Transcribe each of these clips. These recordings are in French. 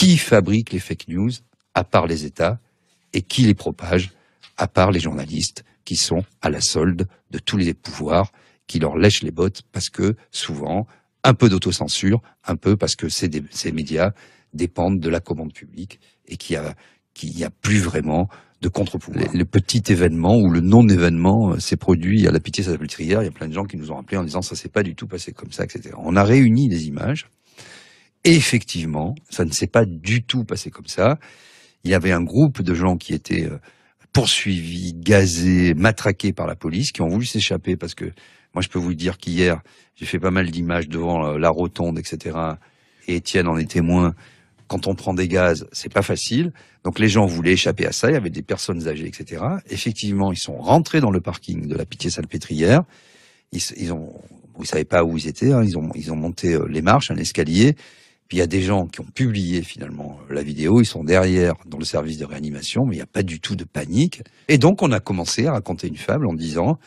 qui fabrique les fake news à part les États et qui les propage à part les journalistes qui sont à la solde de tous les pouvoirs qui leur lèchent les bottes parce que souvent un peu d'autocensure, un peu parce que ces, médias dépendent de la commande publique et qu'il n'y a, plus vraiment de contre-pouvoir. Le, petit événement ou le non-événement euh, s'est produit à la pitié ça hier, Il y a plein de gens qui nous ont appelés en disant ça s'est pas du tout passé comme ça, etc. On a réuni les images effectivement, ça ne s'est pas du tout passé comme ça. Il y avait un groupe de gens qui étaient euh, poursuivis, gazés, matraqués par la police, qui ont voulu s'échapper parce que moi je peux vous dire qu'hier j'ai fait pas mal d'images devant euh, la rotonde, etc. Et Étienne en est témoin. Quand on prend des gaz, c'est pas facile. Donc les gens voulaient échapper à ça. Il y avait des personnes âgées, etc. Effectivement, ils sont rentrés dans le parking de la Pitié-Salpêtrière. Ils, ils ont, savaient pas où ils étaient. Hein. Ils ont, ils ont monté euh, les marches, un escalier. Puis il y a des gens qui ont publié finalement euh, la vidéo, ils sont derrière dans le service de réanimation, mais il n'y a pas du tout de panique. Et donc on a commencé à raconter une fable en disant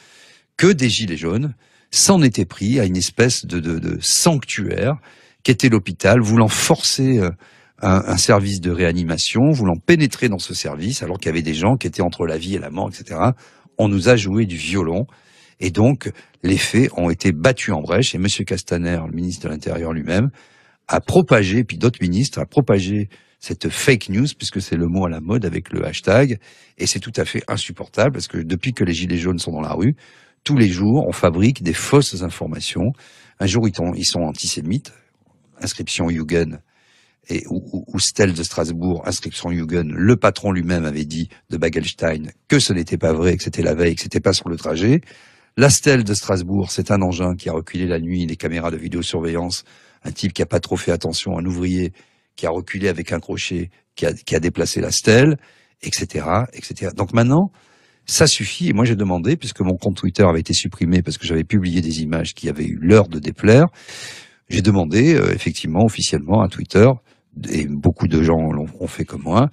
que des gilets jaunes s'en étaient pris à une espèce de, de, de sanctuaire qu'était l'hôpital, voulant forcer euh, un, un, service de réanimation, voulant pénétrer dans ce service, alors qu'il y avait des gens qui étaient entre la vie et la mort, etc. On nous a joué du violon. Et donc, les faits ont été battus en brèche. Et Monsieur Castaner, le ministre de l'Intérieur lui-même, à propagé, puis d'autres ministres, à propager cette fake news, puisque c'est le mot à la mode avec le hashtag, et c'est tout à fait insupportable, parce que depuis que les Gilets jaunes sont dans la rue, tous les jours, on fabrique des fausses informations. Un jour, ils, sont antisémites, inscription Jugend, et, ou, ou, de Strasbourg, inscription Jugend, le patron lui-même avait dit de Bagelstein que ce n'était pas vrai, que c'était la veille, que c'était pas sur le trajet. La Stèle de Strasbourg, c'est un engin qui a reculé la nuit les caméras de vidéosurveillance un type qui a pas trop fait attention, un ouvrier qui a reculé avec un crochet, qui a, déplacé la stèle, etc., etc. Donc maintenant, ça suffit. Et moi, j'ai demandé, puisque mon compte Twitter avait été supprimé parce que j'avais publié des images qui avaient eu l'heure de déplaire, j'ai demandé euh, effectivement officiellement à Twitter, et beaucoup de gens l'ont fait comme moi,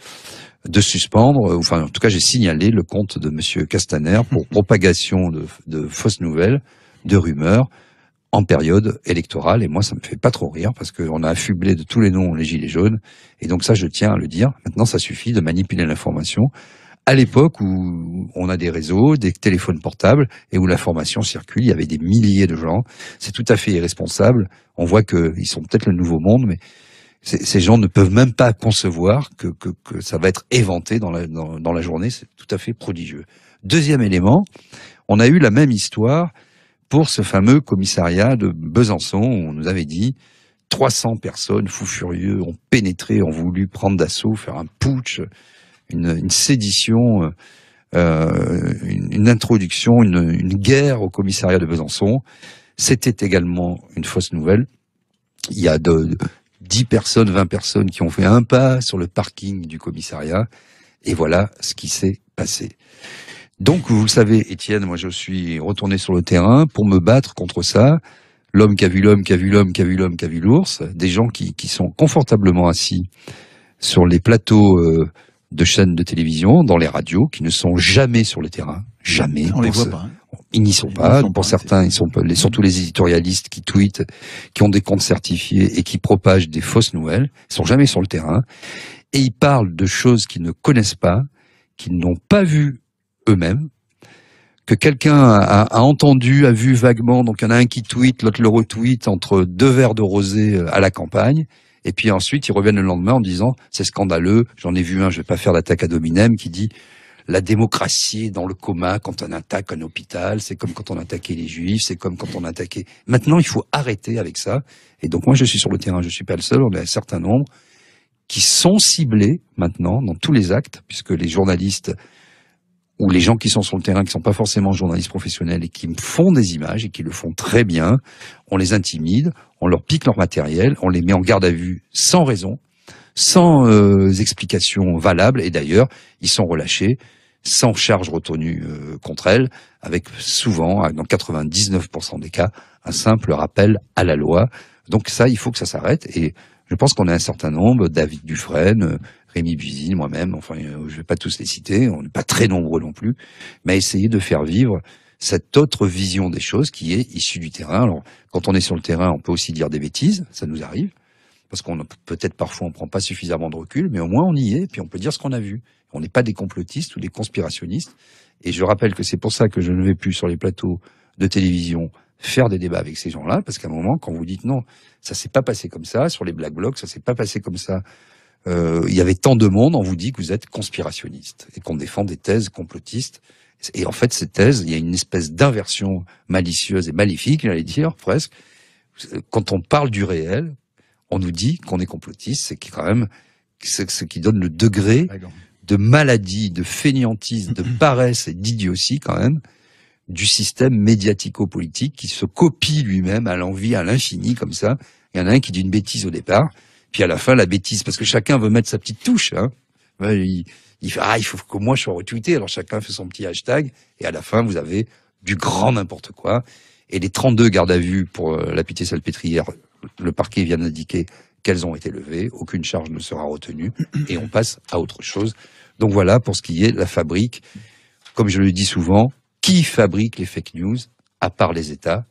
de suspendre, euh, enfin en tout cas j'ai signalé le compte de Monsieur Castaner pour propagation de, de fausses nouvelles, de rumeurs, en période électorale. Et moi, ça me fait pas trop rire parce que qu'on a affublé de tous les noms les gilets jaunes. Et donc ça, je tiens à le dire. Maintenant, ça suffit de manipuler l'information. À l'époque où on a des réseaux, des téléphones portables et où l'information circule, il y avait des milliers de gens. C'est tout à fait irresponsable. On voit qu'ils sont peut-être le nouveau monde, mais ces gens ne peuvent même pas concevoir que, ça va être éventé dans la journée. C'est tout à fait prodigieux. Deuxième élément, on a eu la même histoire pour ce fameux commissariat de Besançon on nous avait dit 300 personnes, fous furieux, ont pénétré, ont voulu prendre d'assaut, faire un putsch, une, sédition, euh, euh, une, introduction, une, guerre au commissariat de Besançon. C'était également une fausse nouvelle. Il y a de, 10 personnes, 20 personnes qui ont fait un pas sur le parking du commissariat. Et voilà ce qui s'est passé. Donc, vous le savez, Étienne, moi je suis retourné sur le terrain pour me battre contre ça. L'homme qui a vu l'homme, qui a vu l'homme, qui a vu l'homme, qui a vu l'ours, des gens qui, sont confortablement assis sur les plateaux euh, de chaînes de télévision, dans les radios, qui ne sont jamais sur le terrain. Jamais. On les voit pas. Hein. Ils n'y sont pas. pour hein, certains, ils sont les, surtout les éditorialistes qui tweetent, qui ont des comptes certifiés et qui propagent des fausses nouvelles. Ils sont jamais sur le terrain. Et ils parlent de choses qu'ils ne connaissent pas, qu'ils n'ont pas vues eux-mêmes, que quelqu'un a, a, entendu, a vu vaguement, donc il y en a un qui tweet, l'autre le retweet entre deux verres de rosé euh, à la campagne, et puis ensuite ils reviennent le lendemain en disant c'est scandaleux, j'en ai vu un, je vais pas faire l'attaque à Dominem, qui dit la démocratie est dans le coma quand on attaque un hôpital, c'est comme quand on attaquait les juifs, c'est comme quand on attaquait... Maintenant, il faut arrêter avec ça. Et donc moi, je suis sur le terrain, je suis pas le seul, on est un certain nombre qui sont ciblés maintenant dans tous les actes, puisque les journalistes où les gens qui sont sur le terrain, qui sont pas forcément journalistes professionnels et qui font des images et qui le font très bien, on les intimide, on leur pique leur matériel, on les met en garde à vue sans raison, sans euh, explication valable, et d'ailleurs, ils sont relâchés sans charge retenue euh, contre elles, avec souvent, dans 99% des cas, un simple rappel à la loi. Donc ça, il faut que ça s'arrête, et je pense qu'on a un certain nombre, David Dufresne, Rémi Buzine, moi-même, enfin, euh, je vais pas tous les citer, on n'est pas très nombreux non plus, mais essayer de faire vivre cette autre vision des choses qui est issue du terrain. Alors, quand on est sur le terrain, on peut aussi dire des bêtises, ça nous arrive, parce qu'on peut-être parfois on prend pas suffisamment de recul, mais au moins on y est, puis on peut dire ce qu'on a vu. On n'est pas des complotistes ou des conspirationnistes. Et je rappelle que c'est pour ça que je ne vais plus sur les plateaux de télévision faire des débats avec ces gens-là, parce qu'à un moment, quand vous dites non, ça s'est pas passé comme ça, sur les Black Blocs, ça s'est pas passé comme ça, euh, il y avait tant de monde, on vous dit que vous êtes conspirationniste et qu'on défend des thèses complotistes. Et en fait, ces thèses, il y a une espèce d'inversion malicieuse et maléfique, j'allais dire, presque. Quand on parle du réel, on nous dit qu'on est complotiste, c'est quand même ce qui donne le degré de maladie, de fainéantise, de paresse et d'idiotie quand même du système médiatico-politique qui se copie lui-même à l'envie, à l'infini, comme ça. Il y en a un qui dit une bêtise au départ, puis à la fin, la bêtise, parce que chacun veut mettre sa petite touche. Hein. Il, fait, ah, il faut que moi je sois retweeté. Alors chacun fait son petit hashtag, et à la fin, vous avez du grand n'importe quoi. Et les 32 gardes à vue pour euh, la pitié salpêtrière, le parquet vient d'indiquer qu'elles ont été levées, aucune charge ne sera retenue, et on passe à autre chose. Donc voilà pour ce qui est la fabrique. Comme je le dis souvent, qui fabrique les fake news à part les États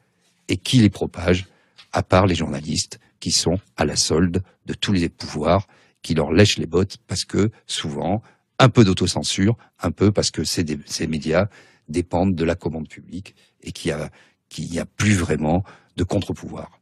et qui les propage à part les journalistes qui sont à la solde de tous les pouvoirs qui leur lèchent les bottes parce que souvent, un peu d'autocensure, un peu parce que ces, médias dépendent de la commande publique et qu'il n'y a plus vraiment de contre-pouvoir.